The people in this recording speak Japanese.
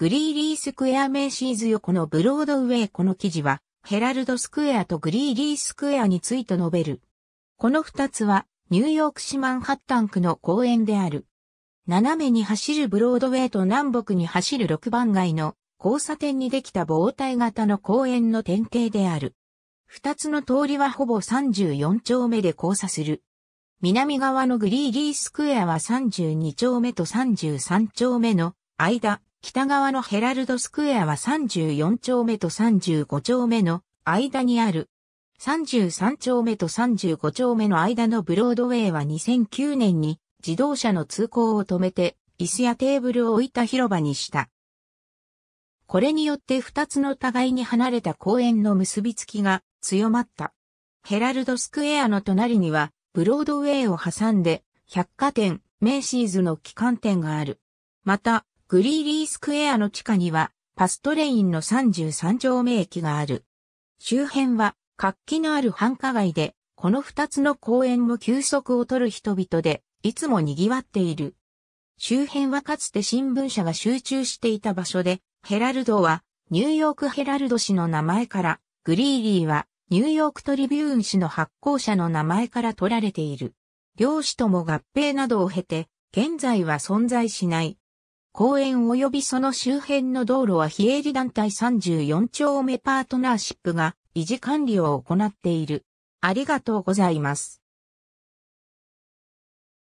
グリーリースクエア名シーズ横のブロードウェイこの記事は、ヘラルドスクエアとグリーリースクエアについて述べる。この二つは、ニューヨーク市マンハッタン区の公園である。斜めに走るブロードウェイと南北に走る6番街の交差点にできた棒体型の公園の典型である。二つの通りはほぼ34丁目で交差する。南側のグリーリースクエアは32丁目と33丁目の間、北側のヘラルドスクエアは34丁目と35丁目の間にある。33丁目と35丁目の間のブロードウェイは2009年に自動車の通行を止めて椅子やテーブルを置いた広場にした。これによって2つの互いに離れた公園の結びつきが強まった。ヘラルドスクエアの隣にはブロードウェイを挟んで百貨店、メイシーズの機関店がある。また、グリーリースクエアの地下には、パストレインの33丁目駅がある。周辺は、活気のある繁華街で、この二つの公園も休息を取る人々で、いつも賑わっている。周辺はかつて新聞社が集中していた場所で、ヘラルドは、ニューヨークヘラルド氏の名前から、グリーリーは、ニューヨークトリビューン氏の発行者の名前から取られている。両氏とも合併などを経て、現在は存在しない公園及びその周辺の道路は非営利団体34丁目パートナーシップが維持管理を行っている。ありがとうございます。